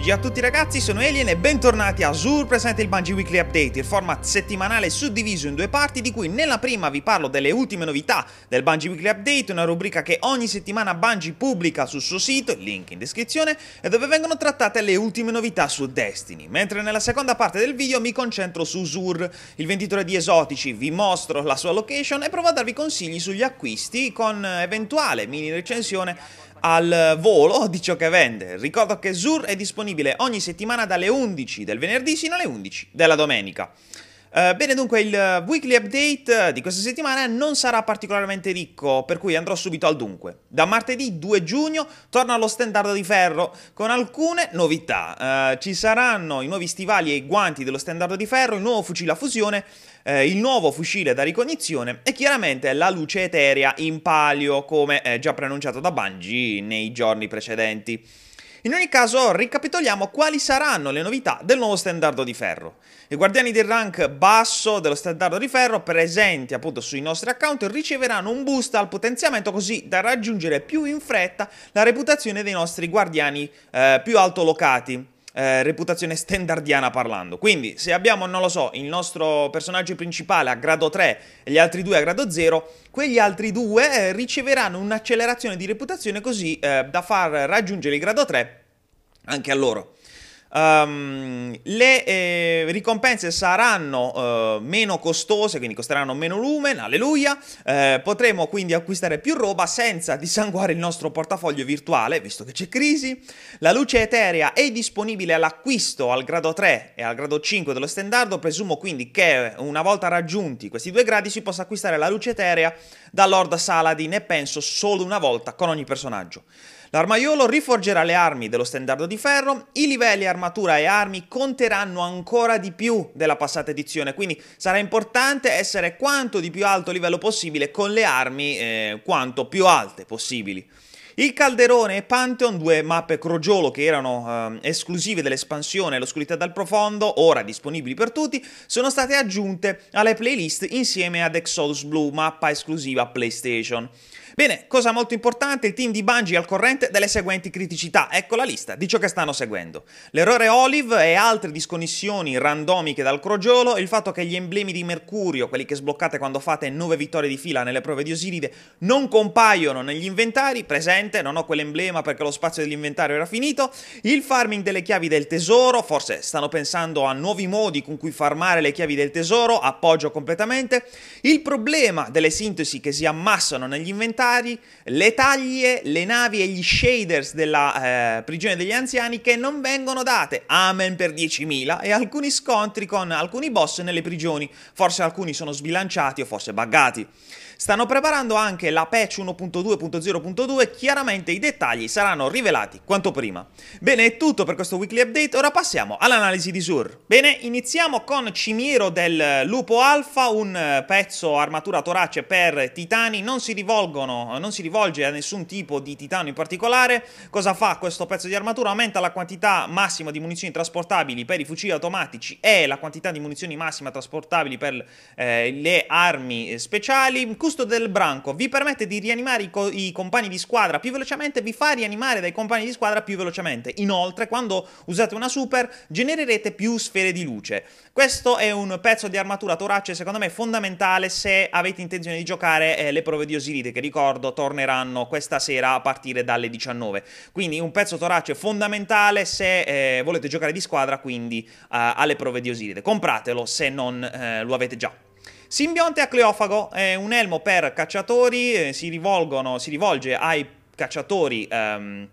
GG a tutti ragazzi, sono Alien e bentornati a Zur presente il Bungie Weekly Update, il format settimanale suddiviso in due parti di cui nella prima vi parlo delle ultime novità del Bungie Weekly Update, una rubrica che ogni settimana Bungie pubblica sul suo sito, link in descrizione, e dove vengono trattate le ultime novità su Destiny, mentre nella seconda parte del video mi concentro su Zur, il venditore di esotici, vi mostro la sua location e provo a darvi consigli sugli acquisti con eventuale mini recensione al volo di ciò che vende. Ricordo che Zur è disponibile ogni settimana dalle 11 del venerdì sino alle 11 della domenica. Eh, bene, dunque il weekly update eh, di questa settimana non sarà particolarmente ricco, per cui andrò subito al dunque. Da martedì 2 giugno torna lo standard di ferro con alcune novità. Uh, ci saranno i nuovi stivali e i guanti dello standard di ferro, il nuovo fucile a fusione, uh, il nuovo fucile da ricognizione e chiaramente la luce eterea in palio, come già preannunciato da Bungie nei giorni precedenti. In ogni caso, ricapitoliamo quali saranno le novità del nuovo standardo di ferro. I guardiani del rank basso dello standardo di ferro, presenti appunto sui nostri account, riceveranno un boost al potenziamento così da raggiungere più in fretta la reputazione dei nostri guardiani eh, più locati. Eh, reputazione standardiana parlando. Quindi se abbiamo, non lo so, il nostro personaggio principale a grado 3 e gli altri due a grado 0, quegli altri due eh, riceveranno un'accelerazione di reputazione così eh, da far raggiungere il grado 3 anche a loro. Um, le eh, ricompense saranno eh, meno costose, quindi costeranno meno lumen, alleluia. Eh, potremo quindi acquistare più roba senza dissanguare il nostro portafoglio virtuale, visto che c'è crisi. La luce eterea è disponibile all'acquisto al grado 3 e al grado 5 dello standard. Presumo quindi che una volta raggiunti questi due gradi si possa acquistare la luce eterea da Lord Saladin e penso solo una volta con ogni personaggio. L'armaiolo riforgerà le armi dello stendardo di ferro, i livelli armatura e armi conteranno ancora di più della passata edizione, quindi sarà importante essere quanto di più alto livello possibile con le armi eh, quanto più alte possibili. Il Calderone e Pantheon, due mappe crogiolo che erano eh, esclusive dell'espansione L'oscurità dal profondo, ora disponibili per tutti, sono state aggiunte alle playlist insieme ad Exodus Blue, mappa esclusiva PlayStation. Bene, cosa molto importante, il team di Bungie è al corrente delle seguenti criticità. Ecco la lista di ciò che stanno seguendo. L'errore Olive e altre disconnessioni randomiche dal crogiolo, il fatto che gli emblemi di Mercurio, quelli che sbloccate quando fate 9 vittorie di fila nelle prove di Osiride, non compaiono negli inventari, presente, non ho quell'emblema perché lo spazio dell'inventario era finito, il farming delle chiavi del tesoro, forse stanno pensando a nuovi modi con cui farmare le chiavi del tesoro, appoggio completamente, il problema delle sintesi che si ammassano negli inventari, particolari, le taglie, le navi e gli shaders della eh, prigione degli anziani che non vengono date, amen per 10.000, e alcuni scontri con alcuni boss nelle prigioni, forse alcuni sono sbilanciati o forse buggati. Stanno preparando anche la patch 1.2.0.2, chiaramente i dettagli saranno rivelati quanto prima. Bene, è tutto per questo weekly update, ora passiamo all'analisi di Sur. Bene, iniziamo con Cimiero del Lupo Alfa, un eh, pezzo armatura torace per titani, non si rivolgono eh, non si rivolge a nessun tipo di titano in particolare. Cosa fa questo pezzo di armatura? Aumenta la quantità massima di munizioni trasportabili per i fucili automatici e la quantità di munizioni massima trasportabili per eh, le armi eh, speciali. Custo del branco vi permette di rianimare i, co- i compagni di squadra più velocemente, vi fa rianimare dai compagni di squadra più velocemente. Inoltre, quando usate una super, genererete più sfere di luce. Questo è un pezzo di armatura torace, secondo me, fondamentale se avete intenzione di giocare eh, le prove di Osiride, che ricordo ricordo, torneranno questa sera a partire dalle 19. Quindi un pezzo torace fondamentale se eh, volete giocare di squadra, quindi eh, alle prove di Osiride. Compratelo se non eh, lo avete già. Simbionte a Cleofago è un elmo per cacciatori, eh, si, si, rivolge ai cacciatori... Ehm,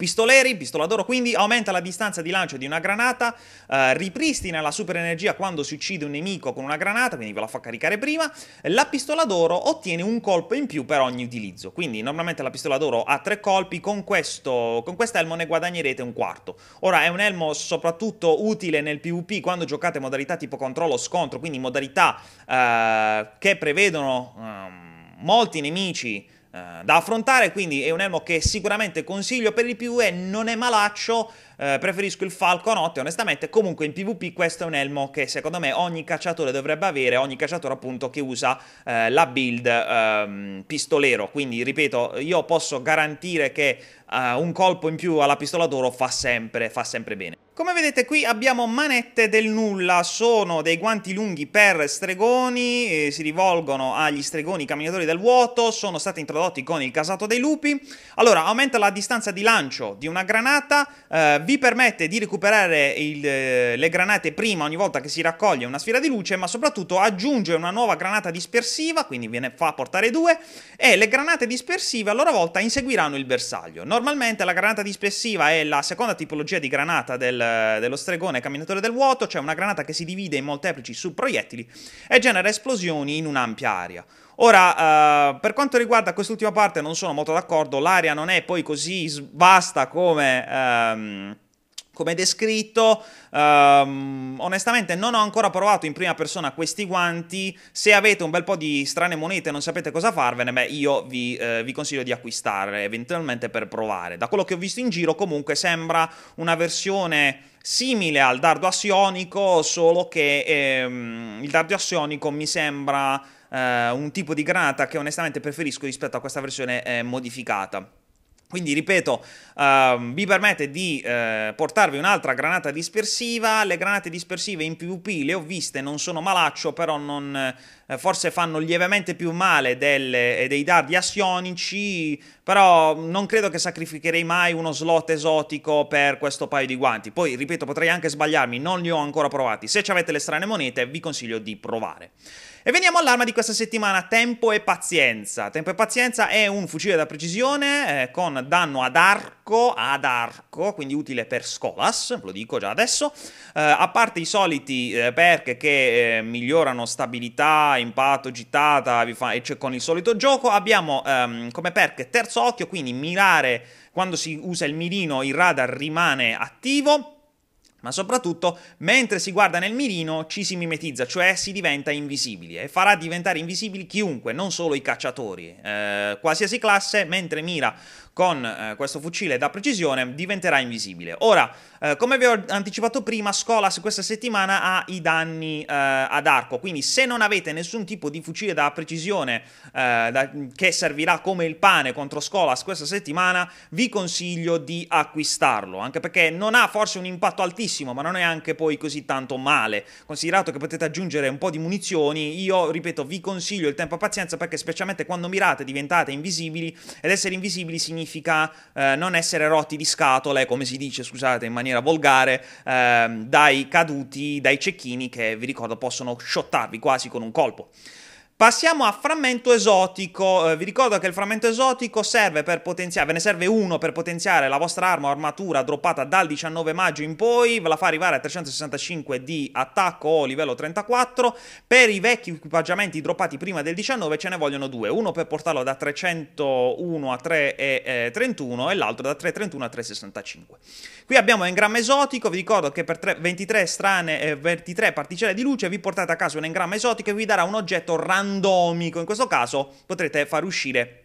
Pistoleri, pistola d'oro, quindi aumenta la distanza di lancio di una granata, eh, ripristina la super energia quando si uccide un nemico con una granata, quindi ve la fa caricare prima. La pistola d'oro ottiene un colpo in più per ogni utilizzo, quindi normalmente la pistola d'oro ha tre colpi, con questo con quest elmo ne guadagnerete un quarto. Ora è un elmo soprattutto utile nel PvP quando giocate modalità tipo controllo scontro, quindi modalità eh, che prevedono eh, molti nemici eh, da affrontare, quindi è un elmo che sicuramente consiglio per il più e non è malaccio, eh, preferisco il Falcon Notte, onestamente, comunque in PvP questo è un elmo che secondo me ogni cacciatore dovrebbe avere, ogni cacciatore appunto che usa eh, la build ehm, pistolero, quindi ripeto, io posso garantire che eh, un colpo in più alla pistola d'oro fa sempre, fa sempre bene. Come vedete qui abbiamo manette del nulla, sono dei guanti lunghi per stregoni, eh, si rivolgono agli stregoni camminatori del vuoto, sono stati introdotti con il casato dei lupi. Allora, aumenta la distanza di lancio di una granata, eh, vi permette di recuperare il, eh, le granate prima ogni volta che si raccoglie una sfera di luce, ma soprattutto aggiunge una nuova granata dispersiva, quindi ve ne fa portare due, e le granate dispersive a loro volta inseguiranno il bersaglio. Normalmente la granata dispersiva è la seconda tipologia di granata del dello stregone camminatore del vuoto, c'è cioè una granata che si divide in molteplici subproiettili e genera esplosioni in un'ampia area. Ora, eh, per quanto riguarda quest'ultima parte non sono molto d'accordo, l'area non è poi così vasta come... Ehm, come descritto, um, onestamente non ho ancora provato in prima persona questi guanti, se avete un bel po' di strane monete e non sapete cosa farvene, beh io vi, eh, vi consiglio di acquistarle eventualmente per provare. Da quello che ho visto in giro comunque sembra una versione simile al dardo assionico, solo che ehm, il dardo assionico mi sembra eh, un tipo di granata che onestamente preferisco rispetto a questa versione eh, modificata. Quindi ripeto, uh, ehm, vi permette di uh, portarvi un'altra granata dispersiva. Le granate dispersive in PvP le ho viste, non sono malaccio, però non, eh, forse fanno lievemente più male delle, eh, dei dardi assionici, però non credo che sacrificherei mai uno slot esotico per questo paio di guanti. Poi, ripeto, potrei anche sbagliarmi, non li ho ancora provati. Se avete le strane monete, vi consiglio di provare. E veniamo all'arma di questa settimana, Tempo e Pazienza. Tempo e Pazienza è un fucile da precisione eh, con danno ad arco, ad arco, quindi utile per scolas, lo dico già adesso, eh, a parte i soliti eh, perk che eh, migliorano stabilità, impatto, gittata fa... e cioè con il solito gioco. Abbiamo um, come perk terzo occhio, quindi mirare quando si usa il mirino il radar rimane attivo. Ma soprattutto, mentre si guarda nel mirino, ci si mimetizza, cioè si diventa invisibili e farà diventare invisibili chiunque, non solo i cacciatori. Eh, qualsiasi classe, mentre mira con eh, questo fucile da precisione diventerà invisibile. Ora, eh, come vi ho anticipato prima, Scolas questa settimana ha i danni eh, ad arco, quindi se non avete nessun tipo di fucile da precisione eh, da, che servirà come il pane contro Scolas questa settimana, vi consiglio di acquistarlo, anche perché non ha forse un impatto altissimo, ma non è anche poi così tanto male. Considerato che potete aggiungere un po' di munizioni, io ripeto, vi consiglio il tempo a pazienza perché specialmente quando mirate diventate invisibili ed essere invisibili significa significa eh, non essere rotti di scatole, come si dice, scusate, in maniera volgare, eh, dai caduti, dai cecchini che, vi ricordo, possono shottarvi quasi con un colpo. Passiamo a frammento esotico, eh, vi ricordo che il frammento esotico serve per potenziare, ve ne serve uno per potenziare la vostra arma o armatura droppata dal 19 maggio in poi, ve la fa arrivare a 365 di attacco o livello 34, per i vecchi equipaggiamenti droppati prima del 19 ce ne vogliono due, uno per portarlo da 301 a 331 eh, e, l'altro da 331 a 365. Qui abbiamo engramma esotico, vi ricordo che per tre, 23, strane, eh, 23 particelle di luce vi portate a casa un engramma esotico e vi darà un oggetto random randomico. In questo caso potrete far uscire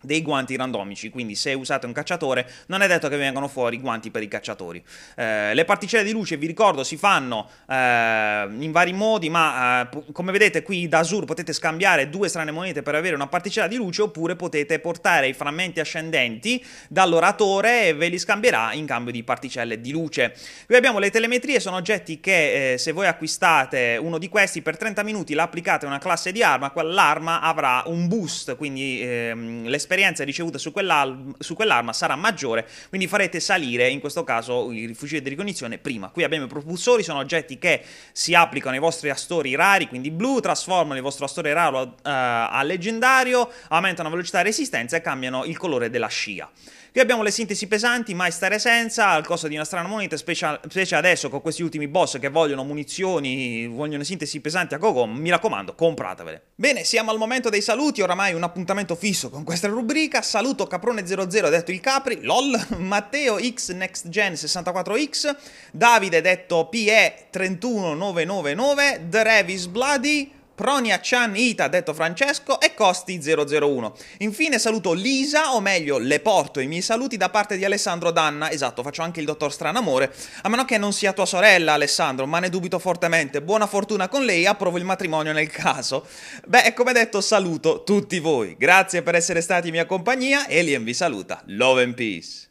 dei guanti randomici, quindi se usate un cacciatore non è detto che vengano fuori i guanti per i cacciatori. Eh, le particelle di luce, vi ricordo, si fanno eh, in vari modi, ma eh, come vedete qui da Azur potete scambiare due strane monete per avere una particella di luce oppure potete portare i frammenti ascendenti dall'oratore e ve li scambierà in cambio di particelle di luce. Qui abbiamo le telemetrie, sono oggetti che eh, se voi acquistate uno di questi per 30 minuti la applicate a una classe di arma, quell'arma avrà un boost, quindi ehm, le l'esperienza ricevuta su, quell'arma, su quell'arma sarà maggiore, quindi farete salire in questo caso il fucile di ricognizione prima. Qui abbiamo i propulsori, sono oggetti che si applicano ai vostri astori rari, quindi blu, trasformano il vostro astore raro a, uh, eh, a leggendario, aumentano velocità e resistenza e cambiano il colore della scia. Qui abbiamo le sintesi pesanti, mai stare senza, al costo di una strana moneta, specie adesso con questi ultimi boss che vogliono munizioni, vogliono sintesi pesanti a go mi raccomando, compratevele. Bene, siamo al momento dei saluti, oramai un appuntamento fisso con queste rubrica, saluto Caprone00 ha detto il Capri, lol, Matteo X Next Gen 64X, Davide detto PE31999, The Revis Bloody, Pronia Chan Ita, detto Francesco, e Costi 001. Infine saluto Lisa, o meglio, le porto i miei saluti da parte di Alessandro Danna, esatto, faccio anche il dottor Stranamore, a meno che non sia tua sorella Alessandro, ma ne dubito fortemente, buona fortuna con lei, approvo il matrimonio nel caso. Beh, e come detto saluto tutti voi, grazie per essere stati in mia compagnia, Alien vi saluta, love and peace.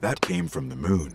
That came from the moon.